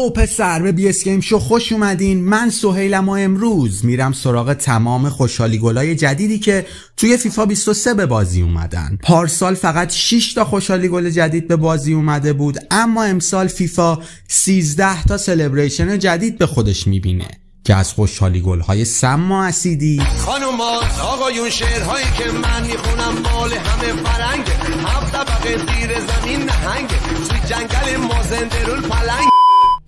یو پسر به بی اس گیم شو خوش اومدین من سهیلم و امروز میرم سراغ تمام خوشحالی گلای جدیدی که توی فیفا 23 به بازی اومدن پارسال فقط 6 تا خوشحالی گل جدید به بازی اومده بود اما امسال فیفا 13 تا سلبریشن جدید به خودش میبینه که از خوشحالی های سم و اسیدی خانومات آقایون شعرهایی که من میخونم مال همه فرنگ هفت طبقه زیر زمین نهنگ توی جنگل ما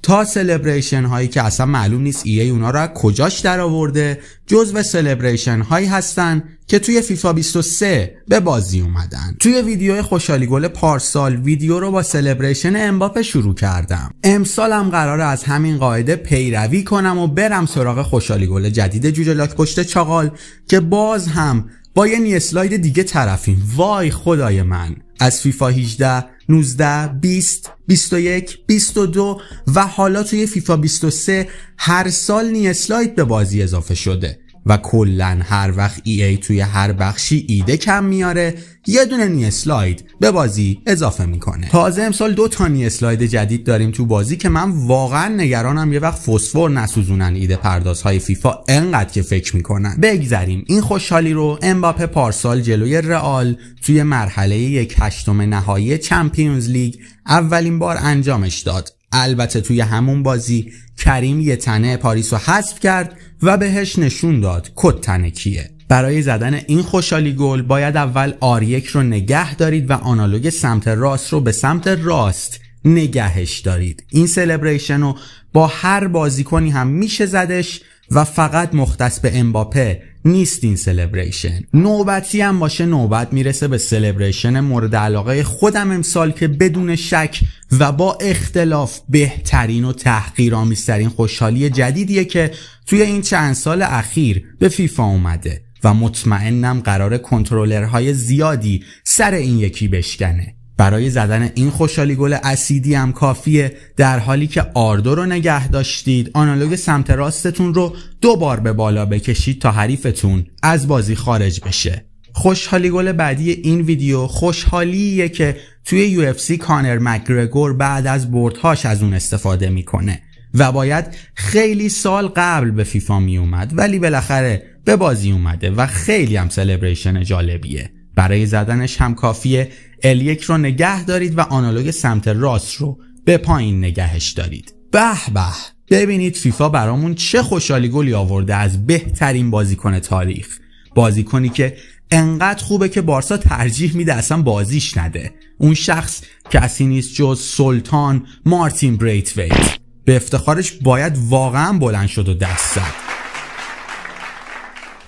تا سلبریشن هایی که اصلا معلوم نیست ای, ای اونا را کجاش در آورده جزو سلبریشن هایی هستن که توی فیفا 23 به بازی اومدن توی ویدیو خوشحالی گل پارسال ویدیو رو با سلبریشن امباپ شروع کردم هم قراره از همین قاعده پیروی کنم و برم سراغ خوشحالی گل جدید جوجه کشته پشت چاقال که باز هم با یه اسلاید دیگه طرفیم وای خدای من از فیفا 18 19 20 21 22 و حالا توی فیفا 23 هر سال نی اسلاید به بازی اضافه شده و کلا هر وقت ای, ای توی هر بخشی ایده کم میاره یه دونه نی اسلاید به بازی اضافه میکنه تازه امسال دو تا اسلاید جدید داریم تو بازی که من واقعا نگرانم یه وقت فسفور نسوزونن ایده پردازهای فیفا انقدر که فکر میکنن بگذریم این خوشحالی رو امباپه پارسال جلوی رئال توی مرحله یک هشتم نهایی چمپیونز لیگ اولین بار انجامش داد البته توی همون بازی کریم یه تنه پاریس رو حذف کرد و بهش نشون داد کد تنکیه برای زدن این خوشحالی گل باید اول آریک رو نگه دارید و آنالوگ سمت راست رو به سمت راست نگهش دارید این سلبریشن رو با هر بازیکنی هم میشه زدش و فقط مختص به امباپه نیست این سلبریشن نوبتی هم باشه نوبت میرسه به سلبریشن مورد علاقه خودم امسال که بدون شک و با اختلاف بهترین و تحقیرآمیزترین خوشحالی جدیدیه که توی این چند سال اخیر به فیفا اومده و مطمئنم قرار کنترلرهای زیادی سر این یکی بشکنه برای زدن این خوشحالی گل اسیدی هم کافیه در حالی که آردو رو نگه داشتید آنالوگ سمت راستتون رو دو بار به بالا بکشید تا حریفتون از بازی خارج بشه خوشحالی گل بعدی این ویدیو خوشحالیه که توی سی کانر مکگرگور بعد از بردهاش از اون استفاده میکنه و باید خیلی سال قبل به فیفا می اومد ولی بالاخره به بازی اومده و خیلی هم سلبریشن جالبیه برای زدنش هم کافیه L1 رو نگه دارید و آنالوگ سمت راست رو به پایین نگهش دارید به به ببینید فیفا برامون چه خوشحالی گلی آورده از بهترین بازیکن تاریخ بازیکنی که انقدر خوبه که بارسا ترجیح میده اصلا بازیش نده اون شخص کسی نیست جز سلطان مارتین بریتویت به افتخارش باید واقعا بلند شد و دست زد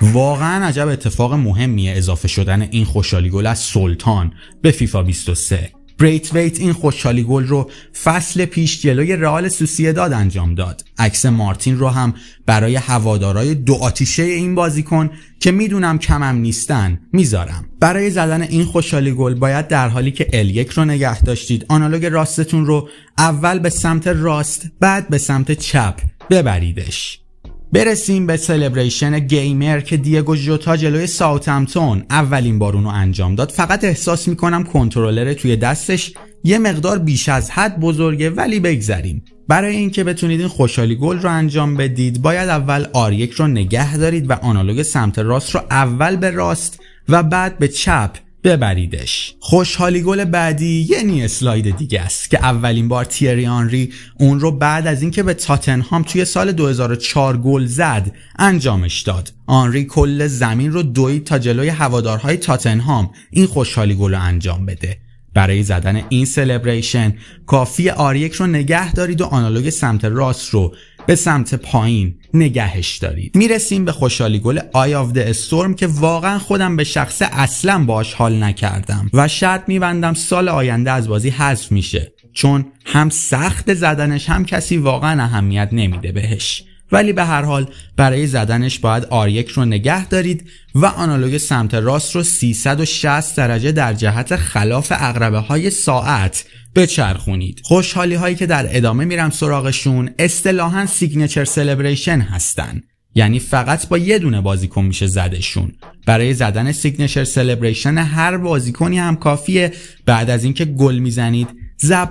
واقعا عجب اتفاق مهمیه اضافه شدن این خوشحالی گل از سلطان به فیفا 23 بریت ویت این خوشحالی گل رو فصل پیش جلوی رئال داد انجام داد عکس مارتین رو هم برای هوادارای دو آتیشه این بازیکن که میدونم کمم نیستن میذارم برای زدن این خوشحالی گل باید در حالی که ال رو نگه داشتید آنالوگ راستتون رو اول به سمت راست بعد به سمت چپ ببریدش برسیم به سلبریشن گیمر که دیگو جوتا جلوی ساوتمتون اولین بار اونو انجام داد فقط احساس میکنم کنترلر توی دستش یه مقدار بیش از حد بزرگه ولی بگذریم برای اینکه بتونید این خوشحالی گل رو انجام بدید باید اول آر 1 رو نگه دارید و آنالوگ سمت راست رو اول به راست و بعد به چپ ببریدش خوشحالی گل بعدی یعنی اسلاید دیگه است که اولین بار تیری آنری اون رو بعد از اینکه به تاتنهام توی سال 2004 گل زد انجامش داد آنری کل زمین رو دوید تا جلوی هوادارهای تاتنهام این خوشحالی گل رو انجام بده برای زدن این سلبریشن کافی آریک رو نگه دارید و آنالوگ سمت راست رو به سمت پایین نگهش دارید میرسیم به خوشحالی گل آی آف استورم که واقعا خودم به شخصه اصلا باش حال نکردم و شرط میبندم سال آینده از بازی حذف میشه چون هم سخت زدنش هم کسی واقعا اهمیت نمیده بهش ولی به هر حال برای زدنش باید R1 رو نگه دارید و آنالوگ سمت راست رو 360 درجه در جهت خلاف اقربه های ساعت بچرخونید خوشحالی هایی که در ادامه میرم سراغشون اصطلاحا سیگنچر سلبریشن هستن یعنی فقط با یه دونه بازیکن میشه زدشون برای زدن سیگنچر سلبریشن هر بازیکنی هم کافیه بعد از اینکه گل میزنید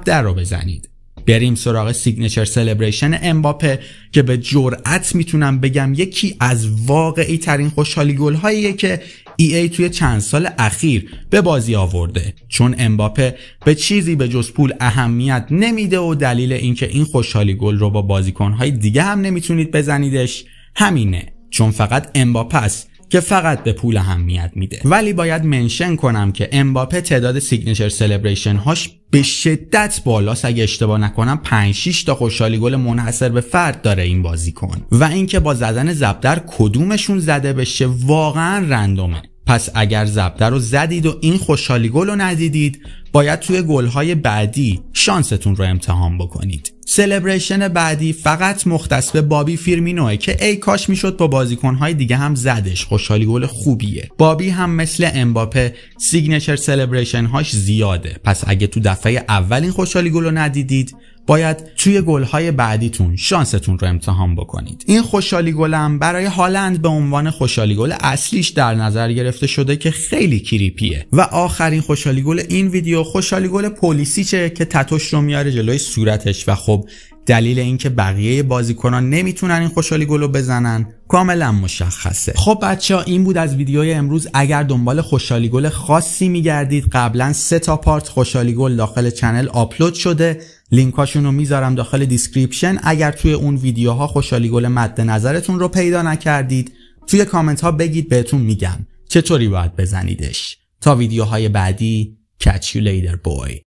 در رو بزنید بریم سراغ سیگنچر سلبریشن امباپه که به جرأت میتونم بگم یکی از واقعی ترین خوشحالی گل هاییه که ای, ای توی چند سال اخیر به بازی آورده چون امباپه به چیزی به جز پول اهمیت نمیده و دلیل اینکه این خوشحالی گل رو با بازیکنهای دیگه هم نمیتونید بزنیدش همینه چون فقط امباپه است که فقط به پول اهمیت میده ولی باید منشن کنم که امباپه تعداد سیگنچر سلبریشن هاش به شدت بالاست اگه اشتباه نکنم 5 6 تا خوشحالی گل منحصر به فرد داره این بازیکن و اینکه با زدن زبدر کدومشون زده بشه واقعا رندومه پس اگر زبدر رو زدید و این خوشحالی گل رو ندیدید باید توی گلهای بعدی شانستون رو امتحان بکنید سلبریشن بعدی فقط مختص به بابی فیرمینوه که ای کاش میشد با بازیکنهای دیگه هم زدش خوشحالی گل خوبیه بابی هم مثل امباپه سیگنچر سلبریشن هاش زیاده پس اگه تو دفعه اول این خوشحالی گل رو ندیدید باید توی گلهای بعدیتون شانستون رو امتحان بکنید این خوشحالی گلم برای هالند به عنوان خوشحالی گل اصلیش در نظر گرفته شده که خیلی کریپیه و آخرین خوشحالی گل این ویدیو خوشحالی گل پلیسیچه که تتوش رو میاره جلوی صورتش و خب دلیل اینکه بقیه بازیکنان نمیتونن این خوشحالی گلو بزنن کاملا مشخصه خب بچه ها این بود از ویدیوی امروز اگر دنبال خوشحالی گل خاصی میگردید قبلا سه تا پارت خوشحالی گل داخل چنل آپلود شده لینکاشون رو میذارم داخل دیسکریپشن اگر توی اون ویدیوها خوشحالی گل مد نظرتون رو پیدا نکردید توی کامنت ها بگید بهتون میگم چطوری باید بزنیدش تا ویدیوهای بعدی کچیو